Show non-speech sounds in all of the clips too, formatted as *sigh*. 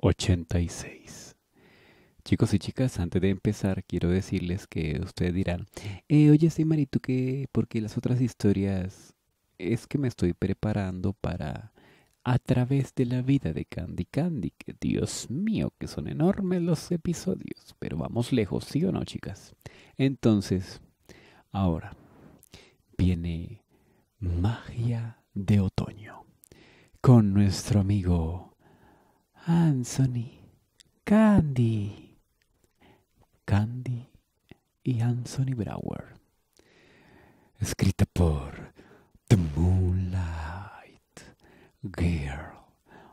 86. Chicos y chicas, antes de empezar, quiero decirles que ustedes dirán, eh, oye, sí, Mari, qué? Porque las otras historias es que me estoy preparando para a través de la vida de Candy Candy, que Dios mío, que son enormes los episodios, pero vamos lejos, ¿sí o no, chicas? Entonces, ahora viene Magia de Otoño con nuestro amigo Anthony, Candy, Candy y Anthony Brower. Escrita por The Moonlight Girl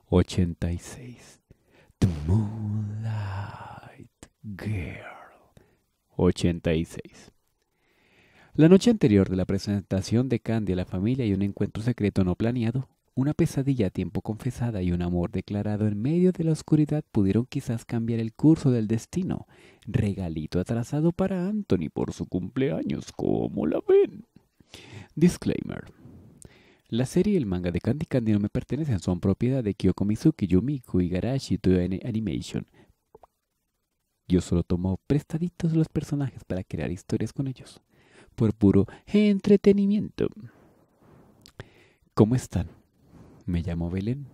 86. The Moonlight Girl 86. La noche anterior de la presentación de Candy a la familia y un encuentro secreto no planeado, una pesadilla a tiempo confesada y un amor declarado en medio de la oscuridad pudieron quizás cambiar el curso del destino. Regalito atrasado para Anthony por su cumpleaños, ¿cómo la ven? Disclaimer. La serie y el manga de Candy Candy no me pertenecen, son propiedad de Kyoko Mizuki, Yumiko y Garashi Animation. Yo solo tomo prestaditos los personajes para crear historias con ellos, por puro entretenimiento. ¿Cómo están? me llamo Belén.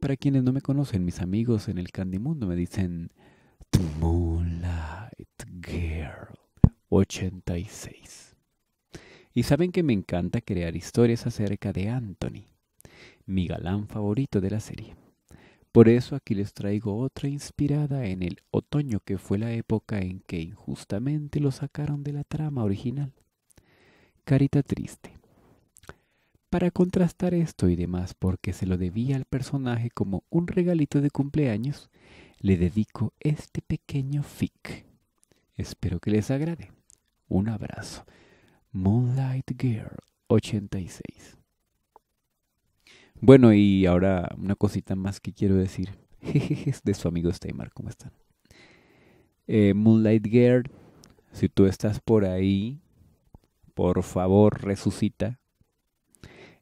Para quienes no me conocen, mis amigos en el Mundo me dicen The Moonlight Girl 86. Y saben que me encanta crear historias acerca de Anthony, mi galán favorito de la serie. Por eso aquí les traigo otra inspirada en el otoño que fue la época en que injustamente lo sacaron de la trama original. Carita triste para contrastar esto y demás, porque se lo debía al personaje como un regalito de cumpleaños, le dedico este pequeño fic. Espero que les agrade. Un abrazo. Moonlight Girl 86. Bueno, y ahora una cosita más que quiero decir. Jejejes *laughs* de su amigo Steymar, ¿cómo están? Eh, Moonlight Girl, si tú estás por ahí, por favor resucita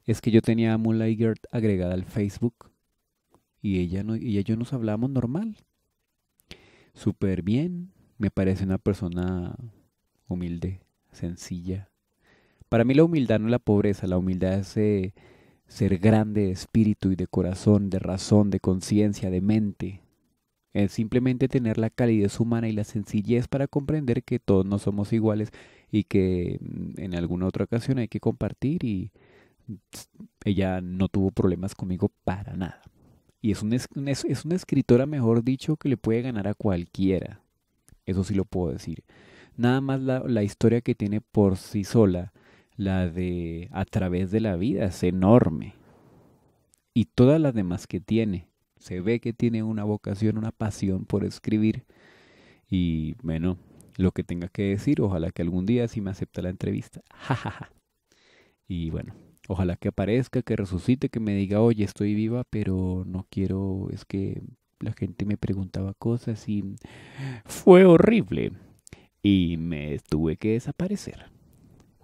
es que yo tenía a Moonlight agregada al Facebook y ella, y yo nos hablábamos normal. Súper bien, me parece una persona humilde, sencilla. Para mí la humildad no es la pobreza, la humildad es eh, ser grande de espíritu y de corazón, de razón, de conciencia, de mente. Es simplemente tener la calidez humana y la sencillez para comprender que todos no somos iguales y que mm, en alguna otra ocasión hay que compartir y, ella no tuvo problemas conmigo para nada. Y es una, es, una escritora, mejor dicho, que le puede ganar a cualquiera. Eso sí lo puedo decir. Nada más la, historia que tiene por sí sola, la de A través de la vida, es enorme. Y todas las demás que tiene. Se ve que tiene una vocación, una pasión por escribir. Y bueno, lo que tenga que decir, ojalá que algún día sí me acepta la entrevista. *laughs* Ja, Y bueno, Ojalá que aparezca, que resucite, que me diga, oye, estoy viva, pero no quiero, es que la gente me preguntaba cosas y fue horrible. Y me tuve que desaparecer.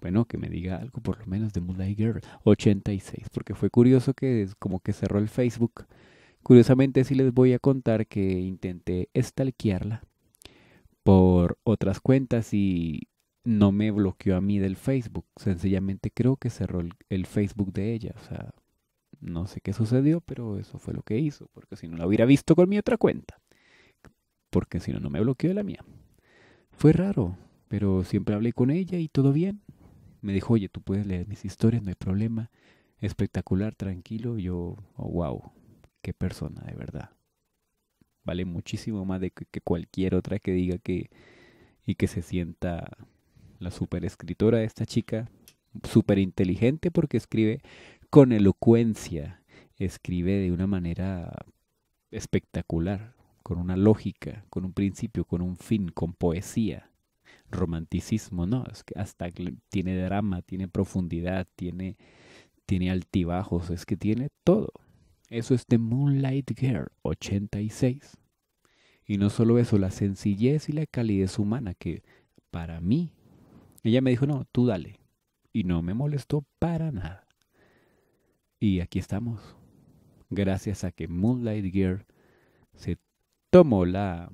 Bueno, que me diga algo por lo menos de Moonlight Girl 86, porque fue curioso que como que cerró el Facebook. Curiosamente sí les voy a contar que intenté stalkearla por otras cuentas y no me bloqueó a mí del Facebook. Sencillamente creo que cerró el, Facebook de ella. O sea, no sé qué sucedió, pero eso fue lo que hizo. Porque si no la hubiera visto con mi otra cuenta. Porque si no, no me bloqueó de la mía. Fue raro, pero siempre hablé con ella y todo bien. Me dijo, oye, tú puedes leer mis historias, no hay problema. Espectacular, tranquilo. Yo, wow, oh, qué persona, de verdad. Vale muchísimo más de que cualquier otra que diga que y que se sienta la super escritora, esta chica, súper inteligente porque escribe con elocuencia, escribe de una manera espectacular, con una lógica, con un principio, con un fin, con poesía, romanticismo, ¿no? Es que hasta tiene drama, tiene profundidad, tiene, tiene altibajos, es que tiene todo. Eso es The Moonlight Girl 86. Y no solo eso, la sencillez y la calidez humana que para mí ella me dijo, no, tú dale. Y no me molestó para nada. Y aquí estamos. Gracias a que Moonlight Gear se tomó la,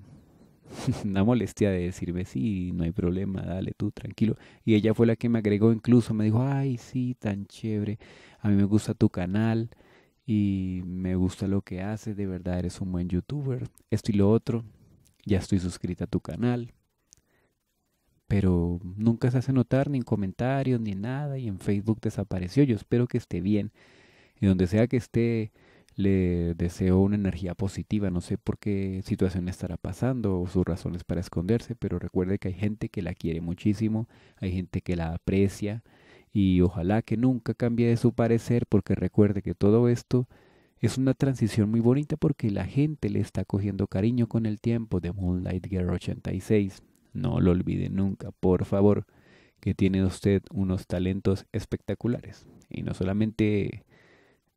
*laughs* la molestia de decirme, sí, no hay problema, dale tú, tranquilo. Y ella fue la que me agregó incluso, me dijo, ay, sí, tan chévere, a mí me gusta tu canal y me gusta lo que haces, de verdad eres un buen youtuber, esto y lo otro, ya estoy suscrita a tu canal, pero nunca se hace notar ni en comentarios ni nada y en Facebook desapareció. Yo espero que esté bien y donde sea que esté le deseo una energía positiva. No sé por qué situación estará pasando o sus razones para esconderse, pero recuerde que hay gente que la quiere muchísimo, hay gente que la aprecia y ojalá que nunca cambie de su parecer porque recuerde que todo esto es una transición muy bonita porque la gente le está cogiendo cariño con el tiempo de Moonlight Girl 86. No lo olvide nunca, por favor, que tiene usted unos talentos espectaculares. Y no solamente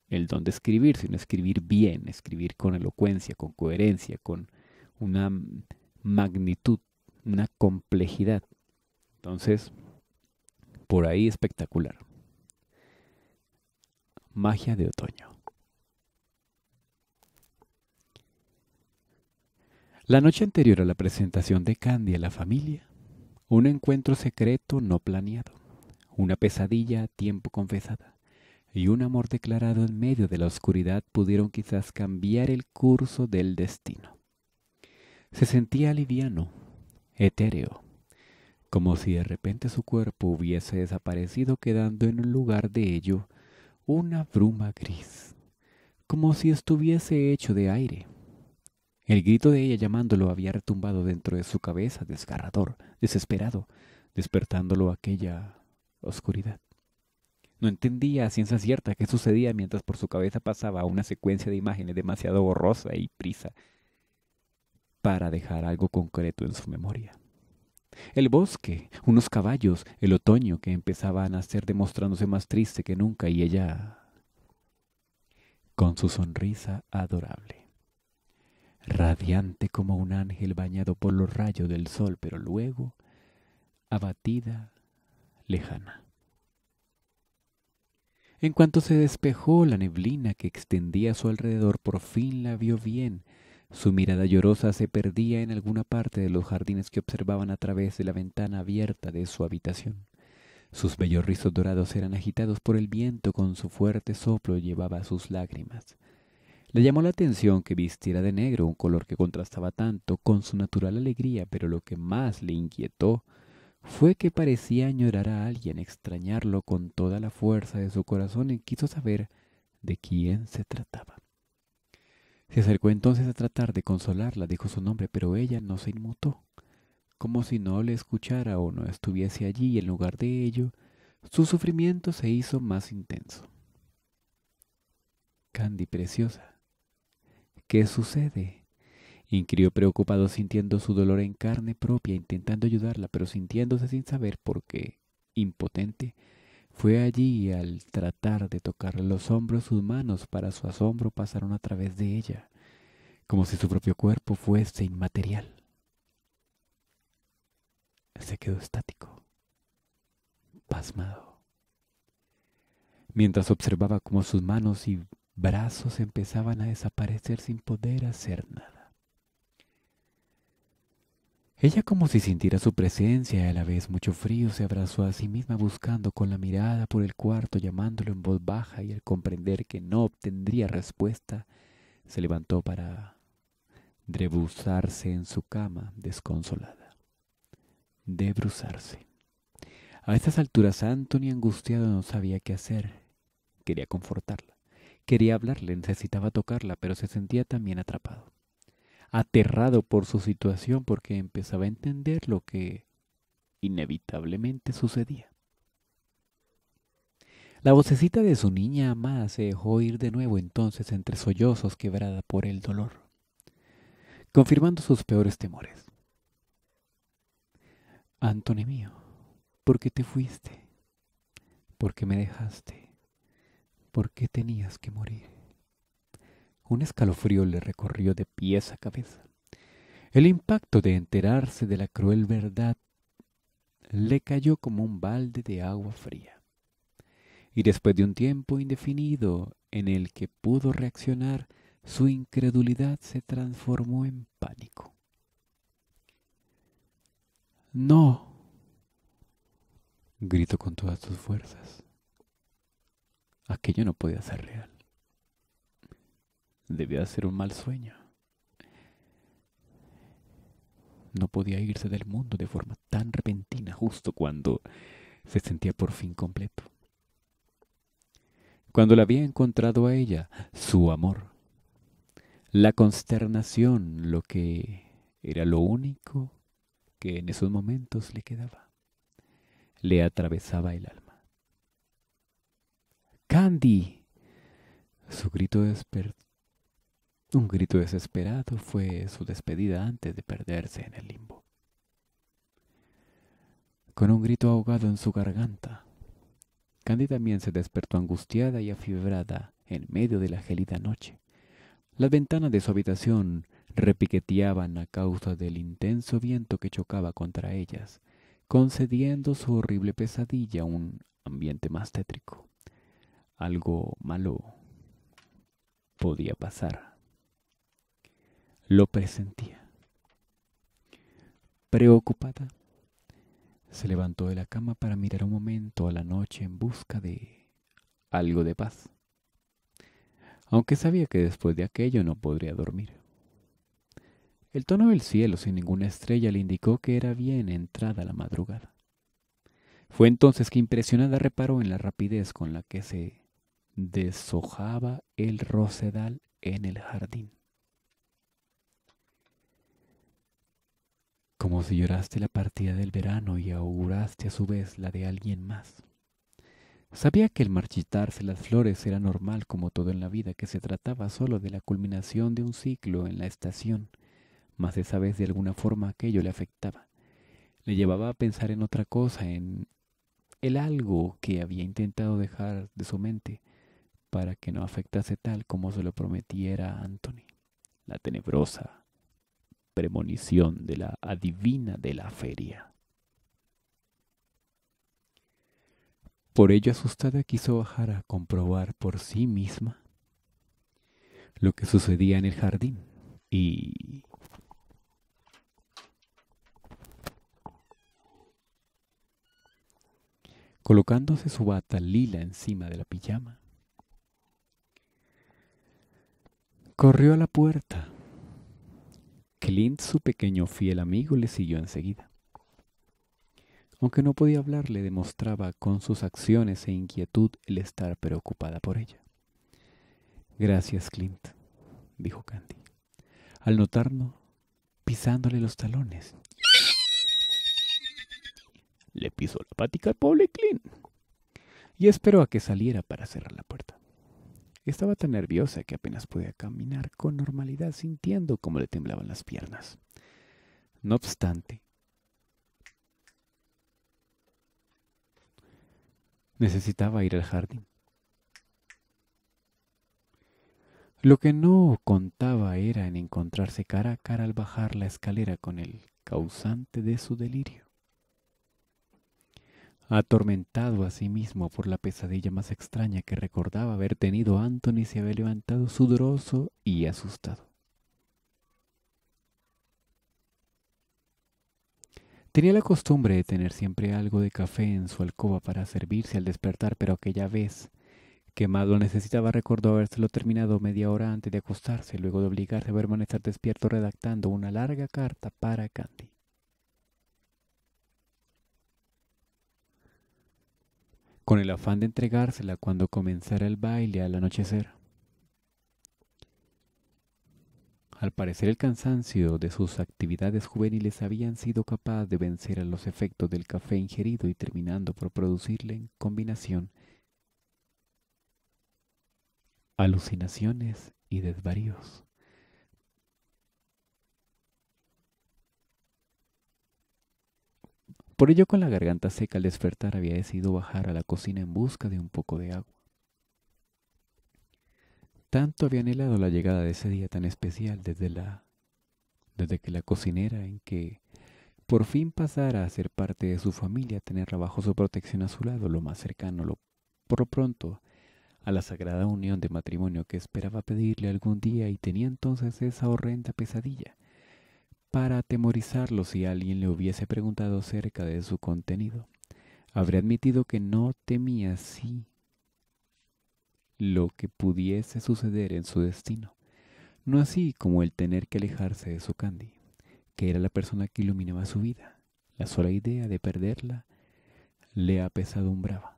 el don de escribir, sino escribir bien, escribir con elocuencia, con coherencia, con una magnitud, una complejidad. Entonces, por ahí espectacular. Magia de otoño. La noche anterior a la presentación de Candy a la familia, un encuentro secreto no planeado, una pesadilla a tiempo confesada y un amor declarado en medio de la oscuridad pudieron quizás cambiar el curso del destino. Se sentía liviano, etéreo, como si de repente su cuerpo hubiese desaparecido quedando en lugar de ello una bruma gris, como si estuviese hecho de aire el grito de ella llamándolo había retumbado dentro de su cabeza, desgarrador, desesperado, despertándolo aquella oscuridad. No entendía a ciencia cierta qué sucedía mientras por su cabeza pasaba una secuencia de imágenes demasiado borrosa y prisa para dejar algo concreto en su memoria. El bosque, unos caballos, el otoño que empezaba a nacer demostrándose más triste que nunca y ella con su sonrisa adorable radiante como un ángel bañado por los rayos del sol, pero luego abatida, lejana. En cuanto se despejó la neblina que extendía a su alrededor, por fin la vio bien. Su mirada llorosa se perdía en alguna parte de los jardines que observaban a través de la ventana abierta de su habitación. Sus bellos rizos dorados eran agitados por el viento, con su fuerte soplo llevaba sus lágrimas. Le llamó la atención que vistiera de negro, un color que contrastaba tanto con su natural alegría, pero lo que más le inquietó fue que parecía añorar a alguien, extrañarlo con toda la fuerza de su corazón y quiso saber de quién se trataba. Se acercó entonces a tratar de consolarla, dijo su nombre, pero ella no se inmutó, como si no le escuchara o no estuviese allí en lugar de ello, su sufrimiento se hizo más intenso. Candy, preciosa, ¿Qué sucede? Inquirió preocupado sintiendo su dolor en carne propia, intentando ayudarla, pero sintiéndose sin saber por qué, impotente, fue allí y al tratar de tocarle los hombros sus manos para su asombro pasaron a través de ella, como si su propio cuerpo fuese inmaterial. Se quedó estático, pasmado, mientras observaba cómo sus manos y brazos empezaban a desaparecer sin poder hacer nada. Ella como si sintiera su presencia y a la vez mucho frío se abrazó a sí misma buscando con la mirada por el cuarto llamándolo en voz baja y al comprender que no obtendría respuesta se levantó para debruzarse en su cama desconsolada. Debruzarse. A estas alturas Anthony angustiado no sabía qué hacer. Quería confortarla Quería hablarle, necesitaba tocarla, pero se sentía también atrapado. Aterrado por su situación porque empezaba a entender lo que inevitablemente sucedía. La vocecita de su niña amada se dejó ir de nuevo entonces entre sollozos quebrada por el dolor, confirmando sus peores temores. Antonio mío, ¿por qué te fuiste? ¿Por qué me dejaste? ¿Por qué tenías que morir? Un escalofrío le recorrió de pies a cabeza. El impacto de enterarse de la cruel verdad le cayó como un balde de agua fría. Y después de un tiempo indefinido en el que pudo reaccionar, su incredulidad se transformó en pánico. No, gritó con todas sus fuerzas. Aquello no podía ser real. Debía ser un mal sueño. No podía irse del mundo de forma tan repentina justo cuando se sentía por fin completo. Cuando la había encontrado a ella, su amor, la consternación, lo que era lo único que en esos momentos le quedaba, le atravesaba el alma. Candy. Su grito Un grito desesperado fue su despedida antes de perderse en el limbo. Con un grito ahogado en su garganta, Candy también se despertó angustiada y afibrada en medio de la gelida noche. Las ventanas de su habitación repiqueteaban a causa del intenso viento que chocaba contra ellas, concediendo su horrible pesadilla un ambiente más tétrico algo malo podía pasar. Lo presentía. Preocupada, se levantó de la cama para mirar un momento a la noche en busca de algo de paz, aunque sabía que después de aquello no podría dormir. El tono del cielo sin ninguna estrella le indicó que era bien entrada la madrugada. Fue entonces que impresionada reparó en la rapidez con la que se deshojaba el rosedal en el jardín. Como si lloraste la partida del verano y auguraste a su vez la de alguien más. Sabía que el marchitarse las flores era normal como todo en la vida, que se trataba solo de la culminación de un ciclo en la estación, mas esa vez de alguna forma aquello le afectaba. Le llevaba a pensar en otra cosa, en el algo que había intentado dejar de su mente, para que no afectase tal como se lo prometiera Anthony. La tenebrosa premonición de la adivina de la feria. Por ello asustada quiso bajar a comprobar por sí misma lo que sucedía en el jardín y colocándose su bata lila encima de la pijama, Corrió a la puerta. Clint, su pequeño fiel amigo, le siguió enseguida. Aunque no podía hablar, le demostraba con sus acciones e inquietud el estar preocupada por ella. Gracias, Clint, dijo Candy, al notarlo pisándole los talones. Le pisó la patica al pobre Clint y esperó a que saliera para cerrar la puerta. Estaba tan nerviosa que apenas podía caminar con normalidad sintiendo cómo le temblaban las piernas. No obstante, necesitaba ir al jardín. Lo que no contaba era en encontrarse cara a cara al bajar la escalera con el causante de su delirio. Atormentado a sí mismo por la pesadilla más extraña que recordaba haber tenido, Anthony se había levantado sudoroso y asustado. Tenía la costumbre de tener siempre algo de café en su alcoba para servirse al despertar, pero aquella vez que más lo necesitaba recordó habérselo terminado media hora antes de acostarse, luego de obligarse a permanecer despierto redactando una larga carta para Candy. con el afán de entregársela cuando comenzara el baile al anochecer. Al parecer el cansancio de sus actividades juveniles habían sido capaz de vencer a los efectos del café ingerido y terminando por producirle en combinación alucinaciones y desvaríos. Por ello, con la garganta seca al despertar, había decidido bajar a la cocina en busca de un poco de agua. Tanto había anhelado la llegada de ese día tan especial desde la desde que la cocinera en que por fin pasara a ser parte de su familia, tenerla bajo su protección a su lado, lo más cercano, lo, por lo pronto, a la sagrada unión de matrimonio que esperaba pedirle algún día y tenía entonces esa horrenda pesadilla para atemorizarlo si alguien le hubiese preguntado acerca de su contenido. Habría admitido que no temía así lo que pudiese suceder en su destino, no así como el tener que alejarse de su Candy, que era la persona que iluminaba su vida. La sola idea de perderla le apesadumbraba.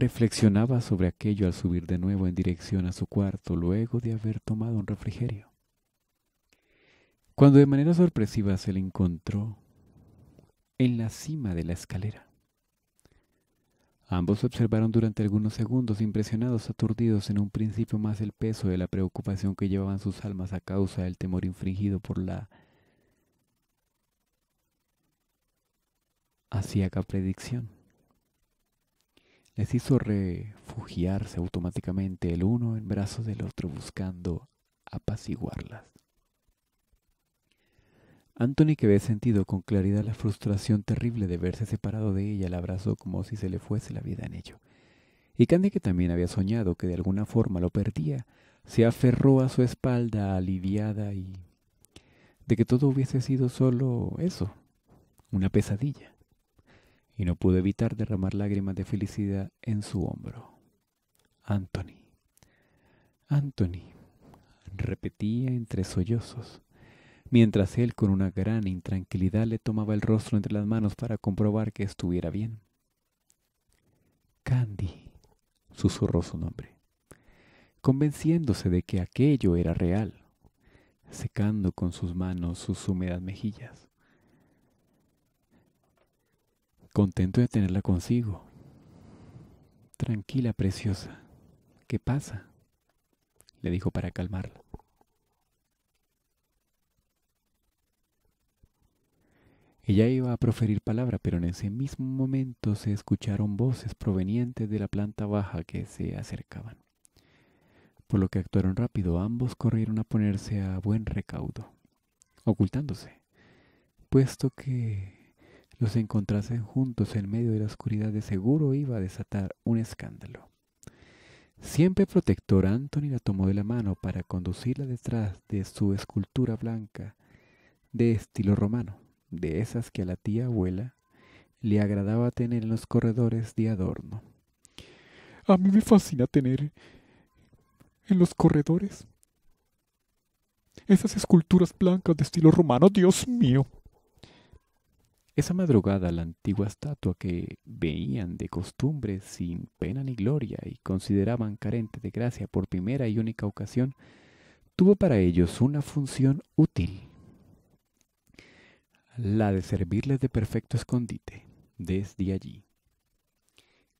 Reflexionaba sobre aquello al subir de nuevo en dirección a su cuarto luego de haber tomado un refrigerio. Cuando de manera sorpresiva se le encontró en la cima de la escalera. Ambos observaron durante algunos segundos, impresionados, aturdidos en un principio más el peso de la preocupación que llevaban sus almas a causa del temor infringido por la hacía predicción les hizo refugiarse automáticamente el uno en brazos del otro buscando apaciguarlas. Anthony, que había sentido con claridad la frustración terrible de verse separado de ella, la abrazó como si se le fuese la vida en ello. Y Candy, que también había soñado que de alguna forma lo perdía, se aferró a su espalda aliviada y de que todo hubiese sido solo eso, una pesadilla y no pudo evitar derramar lágrimas de felicidad en su hombro. Anthony, Anthony, repetía entre sollozos, mientras él con una gran intranquilidad le tomaba el rostro entre las manos para comprobar que estuviera bien. Candy, susurró su nombre, convenciéndose de que aquello era real, secando con sus manos sus húmedas mejillas contento de tenerla consigo. Tranquila, preciosa. ¿Qué pasa? le dijo para calmarla. Ella iba a proferir palabra, pero en ese mismo momento se escucharon voces provenientes de la planta baja que se acercaban, por lo que actuaron rápido. Ambos corrieron a ponerse a buen recaudo, ocultándose, puesto que los encontrasen juntos en medio de la oscuridad, de seguro iba a desatar un escándalo. Siempre protector, Anthony la tomó de la mano para conducirla detrás de su escultura blanca de estilo romano, de esas que a la tía abuela le agradaba tener en los corredores de adorno. A mí me fascina tener en los corredores esas esculturas blancas de estilo romano, Dios mío. Esa madrugada la antigua estatua que veían de costumbre sin pena ni gloria y consideraban carente de gracia por primera y única ocasión, tuvo para ellos una función útil, la de servirles de perfecto escondite desde allí.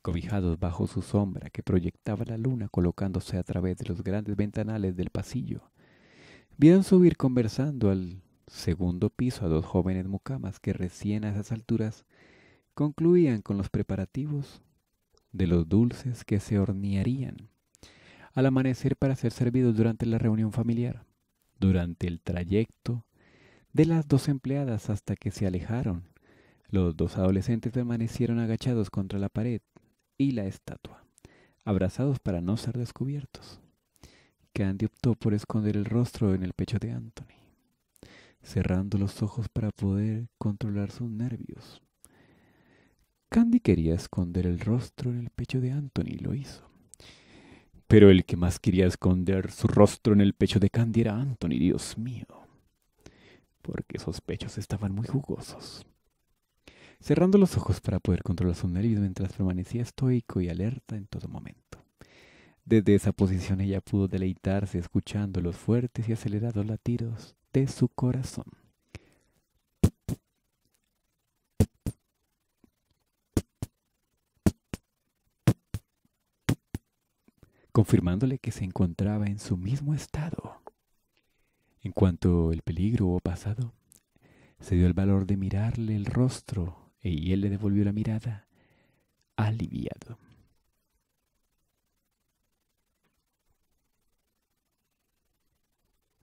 Cobijados bajo su sombra que proyectaba la luna colocándose a través de los grandes ventanales del pasillo, vieron subir conversando al segundo piso a dos jóvenes mucamas que recién a esas alturas concluían con los preparativos de los dulces que se hornearían al amanecer para ser servidos durante la reunión familiar, durante el trayecto de las dos empleadas hasta que se alejaron. Los dos adolescentes permanecieron agachados contra la pared y la estatua, abrazados para no ser descubiertos. Candy optó por esconder el rostro en el pecho de Anthony cerrando los ojos para poder controlar sus nervios. Candy quería esconder el rostro en el pecho de Anthony y lo hizo. Pero el que más quería esconder su rostro en el pecho de Candy era Anthony, Dios mío. Porque esos pechos estaban muy jugosos. Cerrando los ojos para poder controlar sus nervios mientras permanecía estoico y alerta en todo momento. Desde esa posición ella pudo deleitarse escuchando los fuertes y acelerados latidos su corazón. confirmándole que se encontraba en su mismo estado. En cuanto el peligro hubo pasado, se dio el valor de mirarle el rostro e y él le devolvió la mirada aliviado.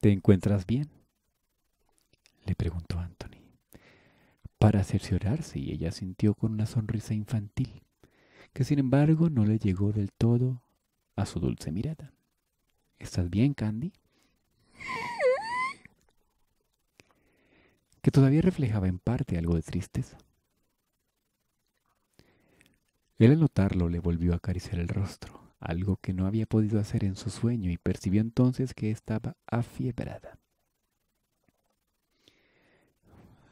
¿Te encuentras bien? le preguntó Anthony, para cerciorarse, y ella sintió con una sonrisa infantil, que sin embargo no le llegó del todo a su dulce mirada. ¿Estás bien, Candy? que todavía reflejaba en parte algo de tristeza. Él al notarlo le volvió a acariciar el rostro, algo que no había podido hacer en su sueño, y percibió entonces que estaba afiebrada.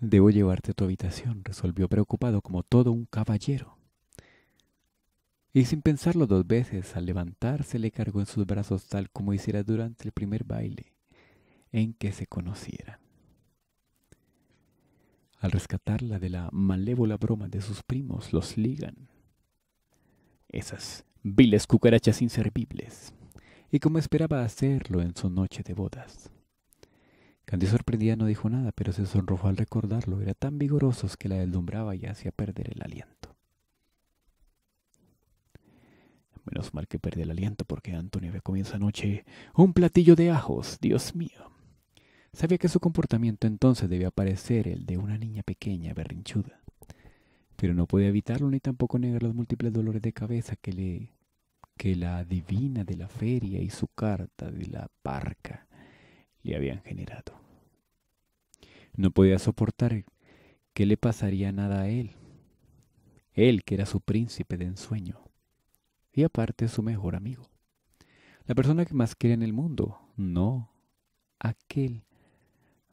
Debo llevarte a tu habitación, resolvió preocupado como todo un caballero. Y sin pensarlo dos veces, al levantarse le cargó en sus brazos tal como hiciera durante el primer baile en que se conociera. Al rescatarla de la malévola broma de sus primos, los ligan. Esas viles cucarachas inservibles. Y como esperaba hacerlo en su noche de bodas. Candy sorprendida no dijo nada, pero se sonrojó al recordarlo. Era tan vigorosos que la deslumbraba y hacía perder el aliento. Menos mal que perdió el aliento porque Antonio había comido esa noche un platillo de ajos, Dios mío. Sabía que su comportamiento entonces debía parecer el de una niña pequeña berrinchuda, pero no podía evitarlo ni tampoco negar los múltiples dolores de cabeza que le que la divina de la feria y su carta de la parca le habían generado. No podía soportar que le pasaría nada a él. Él que era su príncipe de ensueño. Y aparte su mejor amigo. La persona que más quería en el mundo. No. Aquel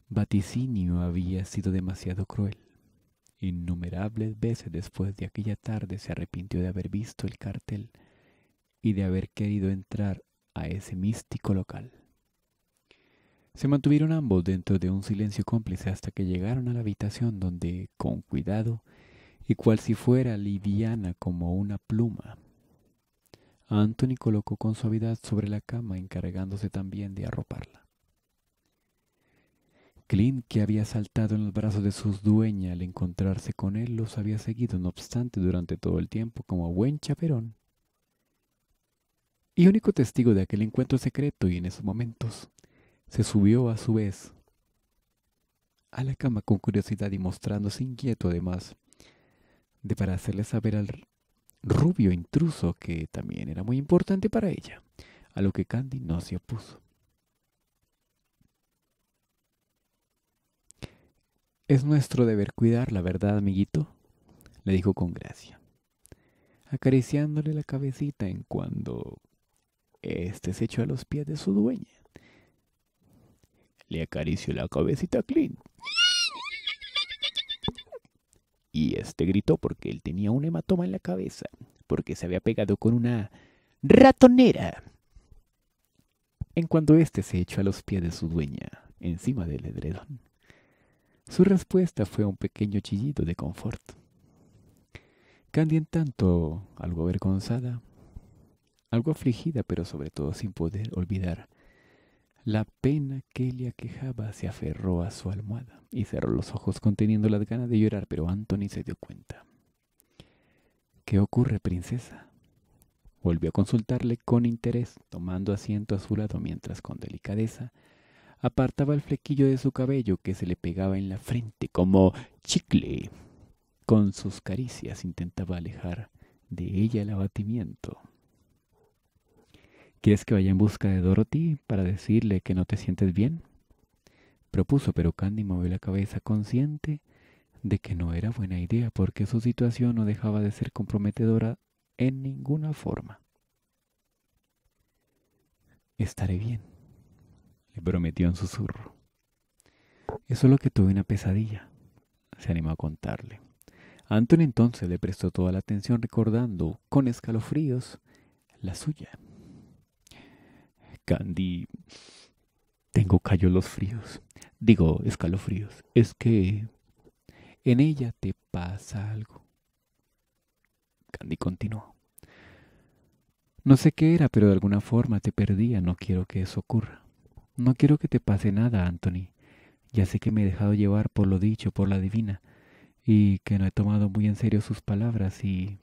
vaticinio había sido demasiado cruel. Innumerables veces después de aquella tarde se arrepintió de haber visto el cartel y de haber querido entrar a ese místico local. Se mantuvieron ambos dentro de un silencio cómplice hasta que llegaron a la habitación donde, con cuidado, y cual si fuera liviana como una pluma, Anthony colocó con suavidad sobre la cama encargándose también de arroparla. Clint, que había saltado en los brazos de sus dueñas al encontrarse con él, los había seguido, no obstante, durante todo el tiempo como buen chaperón y único testigo de aquel encuentro secreto y en esos momentos se subió a su vez a la cama con curiosidad y mostrándose inquieto además de para hacerle saber al rubio intruso que también era muy importante para ella, a lo que Candy no se opuso. Es nuestro deber cuidar la verdad, amiguito, le dijo con gracia, acariciándole la cabecita en cuando éste se echó a los pies de su dueña. Le acarició la cabecita a Clint. Y este gritó porque él tenía un hematoma en la cabeza, porque se había pegado con una ratonera. En cuanto éste se echó a los pies de su dueña, encima del edredón, su respuesta fue un pequeño chillido de confort. Candy, en tanto, algo avergonzada, algo afligida, pero sobre todo sin poder olvidar la pena que le aquejaba se aferró a su almohada y cerró los ojos conteniendo las ganas de llorar, pero Anthony se dio cuenta. ¿Qué ocurre, princesa? Volvió a consultarle con interés, tomando asiento a su lado mientras con delicadeza apartaba el flequillo de su cabello que se le pegaba en la frente como chicle. Con sus caricias intentaba alejar de ella el abatimiento. ¿Quieres que vaya en busca de Dorothy para decirle que no te sientes bien? Propuso, pero Candy movió la cabeza consciente de que no era buena idea porque su situación no dejaba de ser comprometedora en ninguna forma. Estaré bien, le prometió en susurro. Es solo que tuve una pesadilla, se animó a contarle. Anton entonces le prestó toda la atención recordando, con escalofríos, la suya. Candy, tengo callos fríos. Digo, escalofríos. Es que en ella te pasa algo. Candy continuó. No sé qué era, pero de alguna forma te perdía. No quiero que eso ocurra. No quiero que te pase nada, Anthony. Ya sé que me he dejado llevar por lo dicho, por la divina, y que no he tomado muy en serio sus palabras y...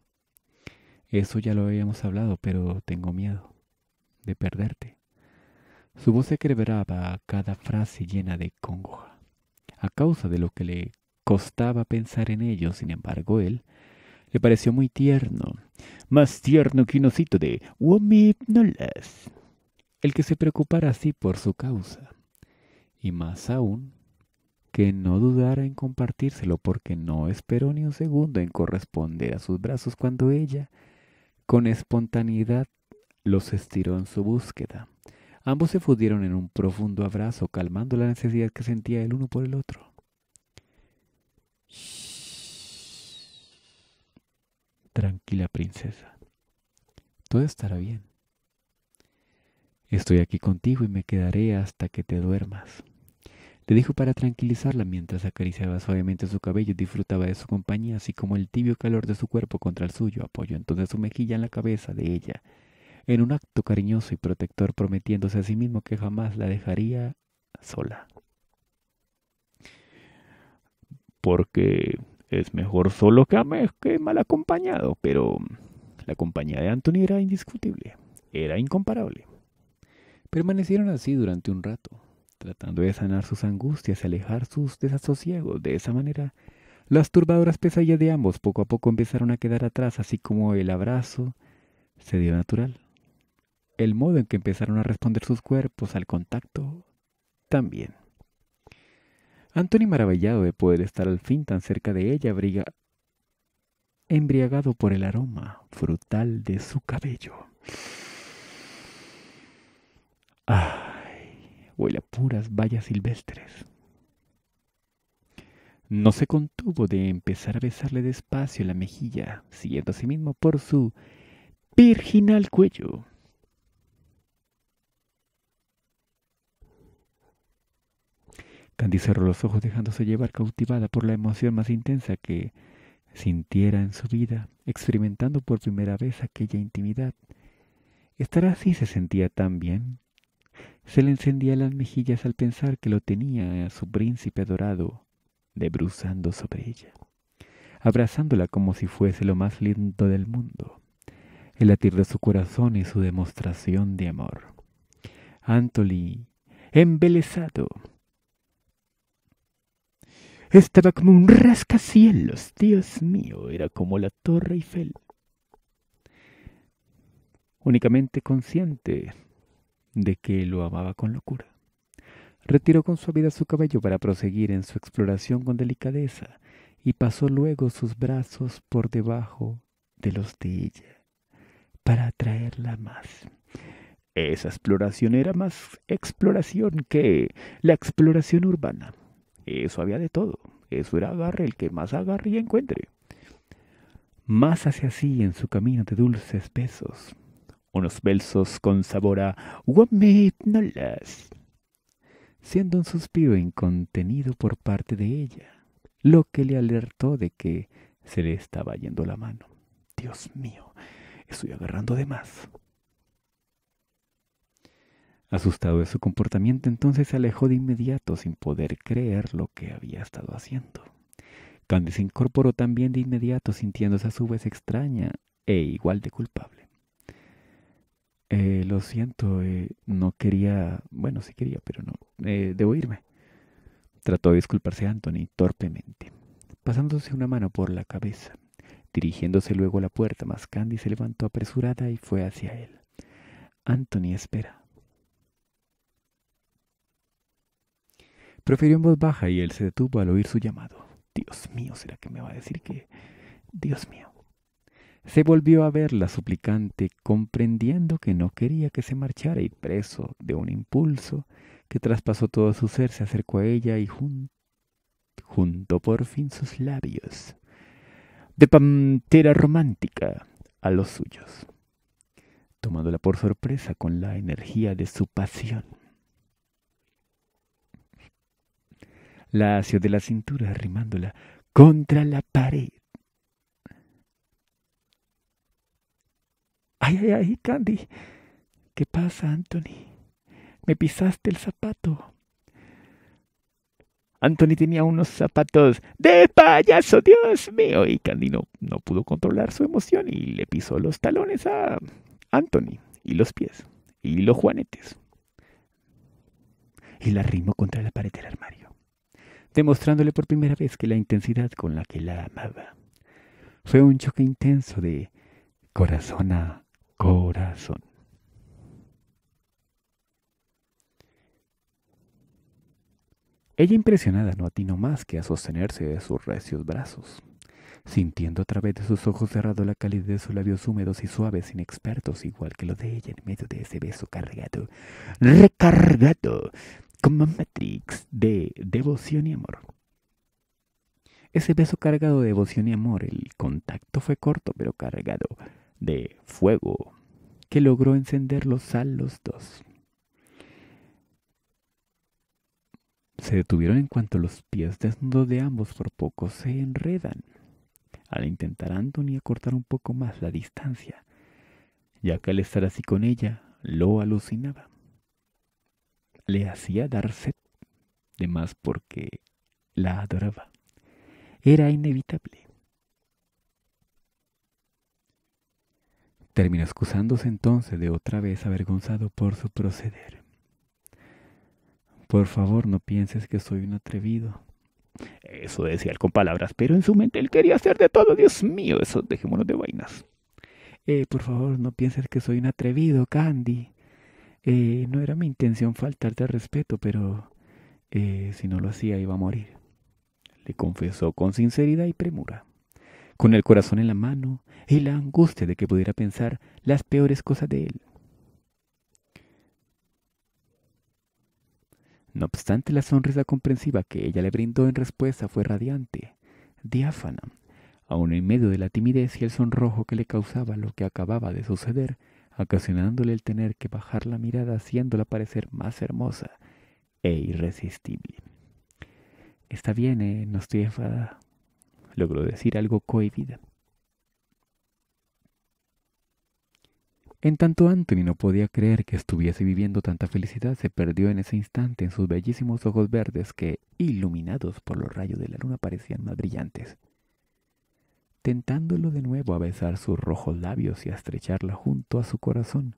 Eso ya lo habíamos hablado, pero tengo miedo de perderte. Su voz se quebraba a cada frase llena de congoja. A causa de lo que le costaba pensar en ello, sin embargo, él le pareció muy tierno, más tierno que un osito de Womipnolas, el que se preocupara así por su causa, y más aún que no dudara en compartírselo porque no esperó ni un segundo en corresponder a sus brazos cuando ella, con espontaneidad, los estiró en su búsqueda. Ambos se fundieron en un profundo abrazo, calmando la necesidad que sentía el uno por el otro. Tranquila princesa, todo estará bien. Estoy aquí contigo y me quedaré hasta que te duermas. Le dijo para tranquilizarla mientras acariciaba suavemente su cabello y disfrutaba de su compañía, así como el tibio calor de su cuerpo contra el suyo. Apoyó entonces su mejilla en la cabeza de ella en un acto cariñoso y protector, prometiéndose a sí mismo que jamás la dejaría sola. Porque es mejor solo que, que mal acompañado, pero la compañía de Anthony era indiscutible, era incomparable. Permanecieron así durante un rato, tratando de sanar sus angustias y alejar sus desasosiegos. De esa manera, las turbadoras pesadillas de ambos poco a poco empezaron a quedar atrás, así como el abrazo se dio natural el modo en que empezaron a responder sus cuerpos al contacto también. Anthony, maravillado de poder estar al fin tan cerca de ella, briga embriagado por el aroma frutal de su cabello. Ay, huele a puras vallas silvestres. No se contuvo de empezar a besarle despacio la mejilla, siguiendo a sí mismo por su virginal cuello. Candy cerró los ojos dejándose llevar cautivada por la emoción más intensa que sintiera en su vida, experimentando por primera vez aquella intimidad. Estar así se sentía tan bien. Se le encendían las mejillas al pensar que lo tenía a su príncipe dorado debruzando sobre ella, abrazándola como si fuese lo más lindo del mundo, el latir de su corazón y su demostración de amor. Antoli embelesado, estaba como un rascacielos, Dios mío, era como la Torre Eiffel. Únicamente consciente de que lo amaba con locura, retiró con suavidad su cabello para proseguir en su exploración con delicadeza y pasó luego sus brazos por debajo de los de ella para atraerla más. Esa exploración era más exploración que la exploración urbana. Eso había de todo. Eso era agarre el que más agarre y encuentre. Más hacia así en su camino de dulces besos. Unos belsos con sabor a las siendo un suspiro incontenido por parte de ella, lo que le alertó de que se le estaba yendo la mano. Dios mío, estoy agarrando de más. Asustado de su comportamiento, entonces se alejó de inmediato sin poder creer lo que había estado haciendo. Candy se incorporó también de inmediato sintiéndose a su vez extraña e igual de culpable. Eh, lo siento, eh, no quería, bueno, sí quería, pero no, eh, debo irme. Trató de disculparse a Anthony torpemente, pasándose una mano por la cabeza. Dirigiéndose luego a la puerta, mas Candy se levantó apresurada y fue hacia él. Anthony, espera, Prefirió en voz baja y él se detuvo al oír su llamado. Dios mío, ¿será que me va a decir que... Dios mío. Se volvió a verla suplicante, comprendiendo que no quería que se marchara y preso de un impulso que traspasó todo su ser, se acercó a ella y juntó por fin sus labios de pantera romántica a los suyos, tomándola por sorpresa con la energía de su pasión. la de la cintura, arrimándola contra la pared. Ay, ay, ay, Candy. ¿Qué pasa, Anthony? Me pisaste el zapato. Anthony tenía unos zapatos de payaso, Dios mío. Y Candy no, no pudo controlar su emoción y le pisó los talones a Anthony y los pies y los juanetes. Y la arrimó contra la pared del armario demostrándole por primera vez que la intensidad con la que la amaba fue un choque intenso de corazón a corazón. Ella impresionada no atinó más que a sostenerse de sus recios brazos, sintiendo a través de sus ojos cerrados la calidez de sus labios húmedos y suaves, inexpertos, igual que los de ella en medio de ese beso cargado, recargado con Matrix de devoción y amor. Ese beso cargado de devoción y amor, el contacto fue corto pero cargado de fuego que logró encenderlos a los dos. Se detuvieron en cuanto los pies desnudos de ambos por poco se enredan, al intentar Anthony acortar un poco más la distancia, ya que al estar así con ella lo alucinaba le hacía darse de más porque la adoraba. Era inevitable. Terminó excusándose entonces de otra vez avergonzado por su proceder. Por favor, no pienses que soy un atrevido. Eso decía él con palabras, pero en su mente él quería hacer de todo. Dios mío, eso dejémonos de vainas. Eh, por favor, no pienses que soy un atrevido, Candy. Eh, no era mi intención faltarte al respeto, pero eh, si no lo hacía iba a morir. Le confesó con sinceridad y premura. Con el corazón en la mano y la angustia de que pudiera pensar las peores cosas de él. No obstante, la sonrisa comprensiva que ella le brindó en respuesta fue radiante, diáfana, aun en medio de la timidez y el sonrojo que le causaba lo que acababa de suceder, ocasionándole el tener que bajar la mirada haciéndola parecer más hermosa e irresistible. Está bien, ¿eh? no estoy enfadada. Logró decir algo cohibida. En tanto Anthony no podía creer que estuviese viviendo tanta felicidad, se perdió en ese instante en sus bellísimos ojos verdes que, iluminados por los rayos de la luna, parecían más brillantes tentándolo de nuevo a besar sus rojos labios y a estrecharla junto a su corazón.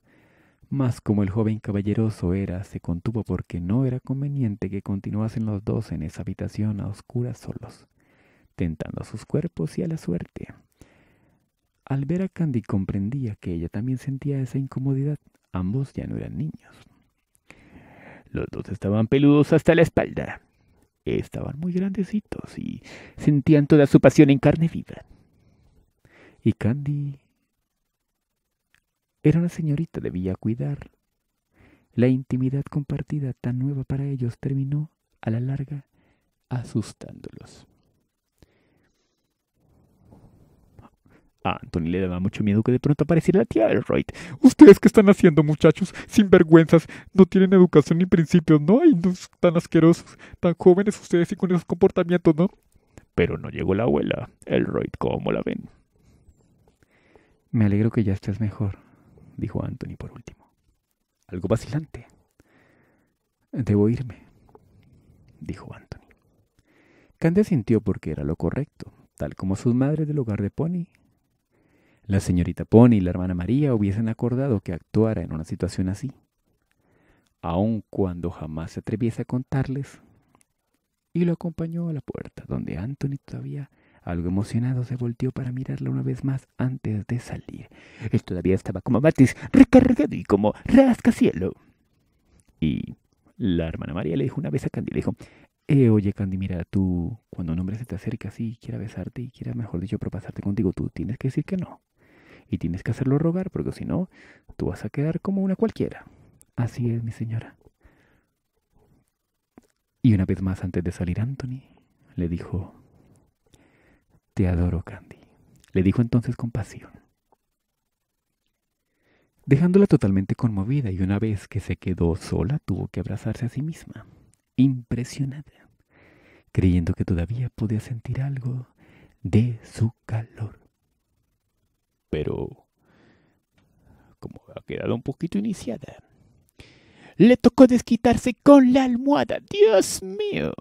Mas como el joven caballeroso era, se contuvo porque no era conveniente que continuasen los dos en esa habitación a oscuras solos, tentando a sus cuerpos y a la suerte. Al ver a Candy comprendía que ella también sentía esa incomodidad. Ambos ya no eran niños. Los dos estaban peludos hasta la espalda. Estaban muy grandecitos y sentían toda su pasión en carne viva. Y Candy era una señorita, debía cuidar. La intimidad compartida tan nueva para ellos terminó, a la larga, asustándolos. A Anthony le daba mucho miedo que de pronto apareciera la tía Elroyd. ¿Ustedes qué están haciendo, muchachos? sin vergüenzas, No tienen educación ni principios, ¿no? Hay tan asquerosos, tan jóvenes ustedes y con esos comportamientos, ¿no? Pero no llegó la abuela. Elroyd, ¿cómo la ven? Me alegro que ya estés mejor, dijo Anthony por último. Algo vacilante. Debo irme, dijo Anthony. Candace sintió porque era lo correcto, tal como sus madres del hogar de Pony. La señorita Pony y la hermana María hubiesen acordado que actuara en una situación así, aun cuando jamás se atreviese a contarles, y lo acompañó a la puerta, donde Anthony todavía algo emocionado se volteó para mirarla una vez más antes de salir. Él todavía estaba como Matis recargado y como rascacielo. Y la hermana María le dijo una vez a Candy, le dijo, eh, oye Candy, mira, tú cuando un hombre se te acerca así, quiera besarte y quiera, mejor dicho, propasarte contigo, tú tienes que decir que no. Y tienes que hacerlo rogar, porque si no, tú vas a quedar como una cualquiera. Así es, mi señora. Y una vez más antes de salir, Anthony le dijo te adoro, Candy, le dijo entonces con pasión. Dejándola totalmente conmovida y una vez que se quedó sola tuvo que abrazarse a sí misma, impresionada, creyendo que todavía podía sentir algo de su calor. Pero, como ha quedado un poquito iniciada, le tocó desquitarse con la almohada. Dios mío.